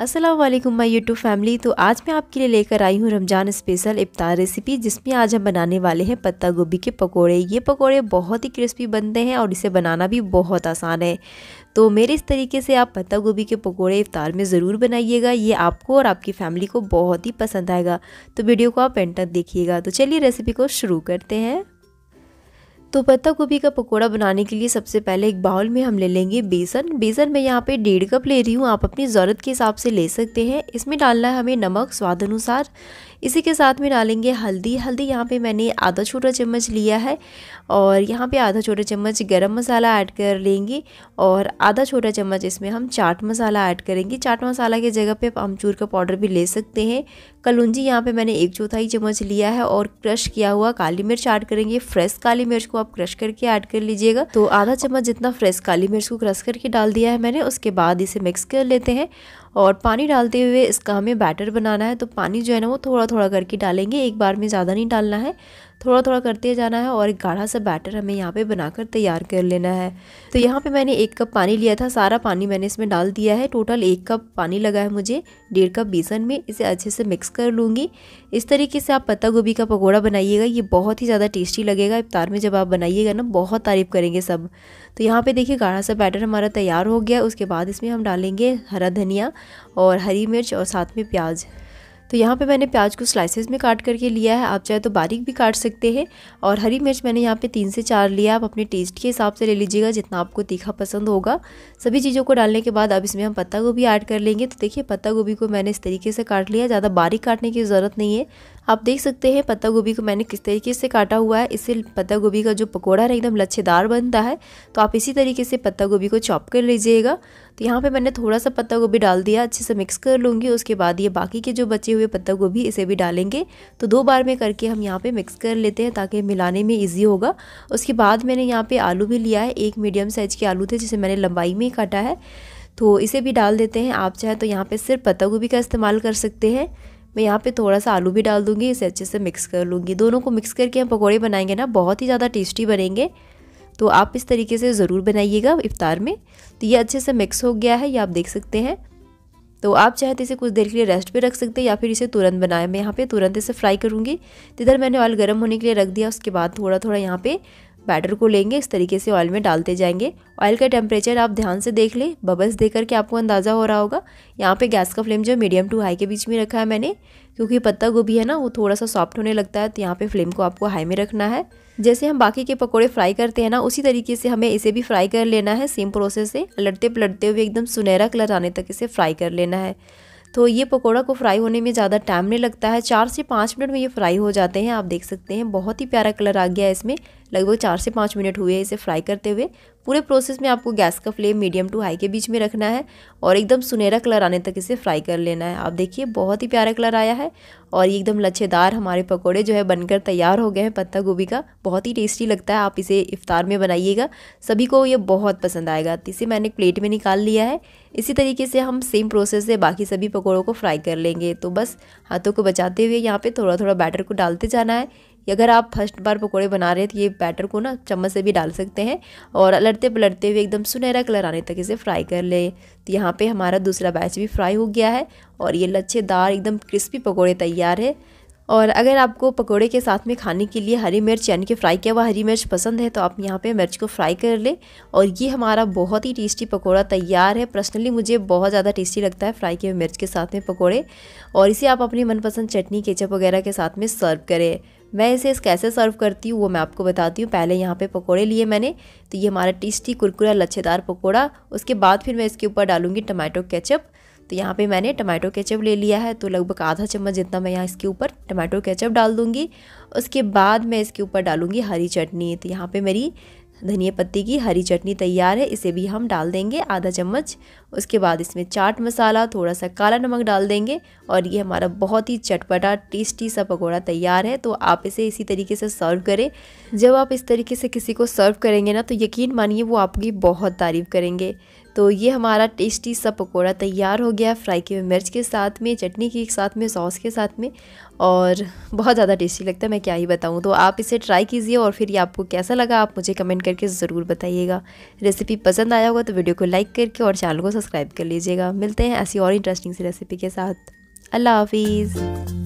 Aslam my YouTube family तो आज मैं आपके लिए लेकर आई हूँ रमज़ान स्पेशल इफ्तार रेसिपी जिसमें आज हम बनाने वाले हैं पत्ता गोभी के पकोड़े ये पकोड़े बहुत ही क्रिस्पी बनते हैं और इसे बनाना भी बहुत आसान है तो मेरे इस तरीके से आप पत्ता गोभी के पकोड़े इफ्तार में ज़रूर बनाइएगा ये आपको और आपकी फैमिली को बहुत ही पसंद आएगा तो वीडियो को आप एंड तक देखिएगा तो चलिए रेसिपी को शुरू करते हैं तो पत्ता गोभी का पकौड़ा बनाने के लिए सबसे पहले एक बाउल में हम ले लेंगे बेसन बेसन मैं यहाँ पे डेढ़ कप ले रही हूँ आप अपनी ज़रूरत के हिसाब से ले सकते हैं इसमें डालना है हमें नमक स्वाद अनुसार इसी के साथ में डालेंगे हल्दी हल्दी यहाँ पे मैंने आधा छोटा चम्मच लिया है और यहाँ पे आधा छोटा चम्मच गरम मसाला ऐड कर लेंगे और आधा छोटा चम्मच इसमें हम चाट मसाला ऐड करेंगे चाट मसाला की जगह पे अमचूर का पाउडर भी ले सकते हैं कलुंजी यहाँ पे मैंने एक चौथाई चम्मच लिया है और क्रश किया हुआ काली मिर्च ऐड करेंगे फ्रेश काली मिर्च को आप क्रश करके ऐड कर लीजिएगा तो आधा चम्मच जितना फ्रेश काली मिर्च को क्रश करके डाल दिया है मैंने उसके बाद इसे मिक्स कर लेते हैं और पानी डालते हुए इसका हमें बैटर बनाना है तो पानी जो है ना वो थोड़ा थोड़ा थोड़ा करके डालेंगे एक बार में ज़्यादा नहीं डालना है थोड़ा थोड़ा करते जाना है और एक गाढ़ा सा बैटर हमें यहाँ पे बनाकर तैयार कर लेना है तो यहाँ पे मैंने एक कप पानी लिया था सारा पानी मैंने इसमें डाल दिया है टोटल एक कप पानी लगा है मुझे डेढ़ कप बेसन में इसे अच्छे से मिक्स कर लूँगी इस तरीके से आप पत्ता गोभी का पकौड़ा बनाइएगा ये बहुत ही ज़्यादा टेस्टी लगेगा इफ्तार में जब आप बनाइएगा ना बहुत तारीफ़ करेंगे सब तो यहाँ पर देखिए गाढ़ा सा बैटर हमारा तैयार हो गया उसके बाद इसमें हम डालेंगे हरा धनिया और हरी मिर्च और साथ में प्याज तो यहाँ पे मैंने प्याज को स्लाइसेस में काट करके लिया है आप चाहे तो बारीक भी काट सकते हैं और हरी मिर्च मैंने यहाँ पे तीन से चार लिया आप अपने टेस्ट के हिसाब से ले लीजिएगा जितना आपको तीखा पसंद होगा सभी चीज़ों को डालने के बाद अब इसमें हम पत्ता गोभी ऐड कर लेंगे तो देखिए पत्ता गोभी को मैंने इस तरीके से काट लिया ज़्यादा बारीक काटने की ज़रूरत नहीं है आप देख सकते हैं पत्ता गोभी को मैंने किस तरीके से काटा हुआ है इससे पत्ता गोभी का जो पकौड़ा है एकदम लच्छेदार बनता है तो आप इसी तरीके से पत्ता गोभी को चॉप कर लीजिएगा तो यहाँ पे मैंने थोड़ा सा पत्ता गोभी डाल दिया अच्छे से मिक्स कर लूँगी उसके बाद ये बाकी के जो बचे हुए पत्ता गोभी इसे भी डालेंगे तो दो बार में करके हम यहाँ पे मिक्स कर लेते हैं ताकि मिलाने में ईजी होगा उसके बाद मैंने यहाँ पे आलू भी लिया है एक मीडियम साइज़ के आलू थे जिसे मैंने लंबाई में ही काटा है तो इसे भी डाल देते हैं आप चाहे तो यहाँ पर सिर्फ पत्ता गोभी का इस्तेमाल कर सकते हैं मैं यहाँ पे थोड़ा सा आलू भी डाल दूँगी इसे अच्छे से मिक्स कर लूँगी दोनों को मिक्स करके हम पकौड़े बनाएंगे ना बहुत ही ज़्यादा टेस्टी बनेंगे तो आप इस तरीके से ज़रूर बनाइएगा इफ्तार में तो ये अच्छे से मिक्स हो गया है ये आप देख सकते हैं तो आप चाहे तो इसे कुछ देर के लिए रेस्ट पे रख सकते हैं या फिर इसे तुरंत बनाएं मैं यहाँ पे तुरंत इसे फ्राई करूँगी तो इधर मैंने ऑयल गर्म होने के लिए रख दिया उसके बाद थोड़ा थोड़ा यहाँ पे बैटर को लेंगे इस तरीके से ऑयल में डालते जाएंगे ऑयल का टेम्परेचर आप ध्यान से देख लें बबल्स देख करके आपको अंदाज़ा हो रहा होगा यहाँ पे गैस का फ्लेम जो मीडियम टू हाई के बीच में रखा है मैंने क्योंकि पत्ता गोभी है ना वो थोड़ा सा सॉफ्ट होने लगता है तो यहाँ पर फ्लेम को आपको हाई में रखना है जैसे हम बाकी के पकौड़े फ्राई करते हैं ना उसी तरीके से हमें इसे भी फ्राई कर लेना है सेम प्रोसेस से लड़ते पलटते हुए एकदम सुनहरा कलर आने तक इसे फ्राई कर लेना है तो ये पकौड़ा को फ्राई होने में ज़्यादा टाइम नहीं लगता है चार से पाँच मिनट में ये फ्राई हो जाते हैं आप देख सकते हैं बहुत ही प्यारा कलर आ गया है इसमें लगभग चार से पाँच मिनट हुए इसे फ्राई करते हुए पूरे प्रोसेस में आपको गैस का फ्लेम मीडियम टू हाई के बीच में रखना है और एकदम सुनहरा कलर आने तक इसे फ्राई कर लेना है आप देखिए बहुत ही प्यारा कलर आया है और ये एकदम लच्छेदार हमारे पकौड़े जो है बनकर तैयार हो गए हैं पत्ता गोभी का बहुत ही टेस्टी लगता है आप इसे इफ्तार में बनाइएगा सभी को ये बहुत पसंद आएगा इसे मैंने प्लेट में निकाल लिया है इसी तरीके से हम सेम प्रोसेस से बाकी सभी पकौड़ों को फ्राई कर लेंगे तो बस हाथों को बचाते हुए यहाँ पर थोड़ा थोड़ा बैटर को डालते जाना है अगर आप फर्स्ट बार पकौड़े बना रहे हैं तो ये बैटर को ना चम्मच से भी डाल सकते हैं और अलटते पलटते हुए एकदम सुनहरा कलर आने तक इसे फ्राई कर ले तो यहाँ पे हमारा दूसरा बैच भी फ्राई हो गया है और ये लच्छेदार एकदम क्रिस्पी पकौड़े तैयार है और अगर आपको पकोड़े के साथ में खाने के लिए हरी मिर्च यानी कि फ्राई किया हुआ हरी मिर्च पसंद है तो आप यहाँ पे मिर्च को फ्राई कर लें और ये हमारा बहुत ही टेस्टी पकोड़ा तैयार है पर्सनली मुझे बहुत ज़्यादा टेस्टी लगता है फ्राई किए मिर्च के साथ में पकोड़े और इसे आप अपनी मनपसंद चटनी केचप वगैरह के साथ में सर्व करें मैं इसे इस कैसे सर्व करती हूँ वो मैं आपको बताती हूँ पहले यहाँ पे पकोड़े लिए मैंने तो ये हमारा टेस्टी कुरकुरा लच्छेदार पकोड़ा उसके बाद फिर मैं इसके ऊपर डालूँगी टमाटो केचप तो यहाँ पे मैंने टमाटो केचप ले लिया है तो लगभग आधा चम्मच जितना मैं यहाँ इसके ऊपर टमाटो केचप डाल दूँगी उसके बाद मैं इसके ऊपर डालूँगी हरी चटनी तो यहाँ पर मेरी धनिया पत्ती की हरी चटनी तैयार है इसे भी हम डाल देंगे आधा चम्मच उसके बाद इसमें चाट मसाला थोड़ा सा काला नमक डाल देंगे और ये हमारा बहुत ही चटपटा टेस्टी सा पकौड़ा तैयार है तो आप इसे इसी तरीके से सर्व करें जब आप इस तरीके से किसी को सर्व करेंगे ना तो यकीन मानिए वो आपकी बहुत तारीफ़ करेंगे तो ये हमारा टेस्टी सा पकौड़ा तैयार हो गया फ्राई की मिर्च के साथ में चटनी के साथ में सॉस के साथ में और बहुत ज़्यादा टेस्टी लगता है मैं क्या ही बताऊँ तो आप इसे ट्राई कीजिए और फिर ये आपको कैसा लगा आप मुझे कमेंट करके ज़रूर बताइएगा रेसिपी पसंद आया होगा तो वीडियो को लाइक करके और चैनल को सब्सक्राइब कर लीजिएगा मिलते हैं ऐसी और इंटरेस्टिंग सी रेसिपी के साथ अल्लाह हाफिज़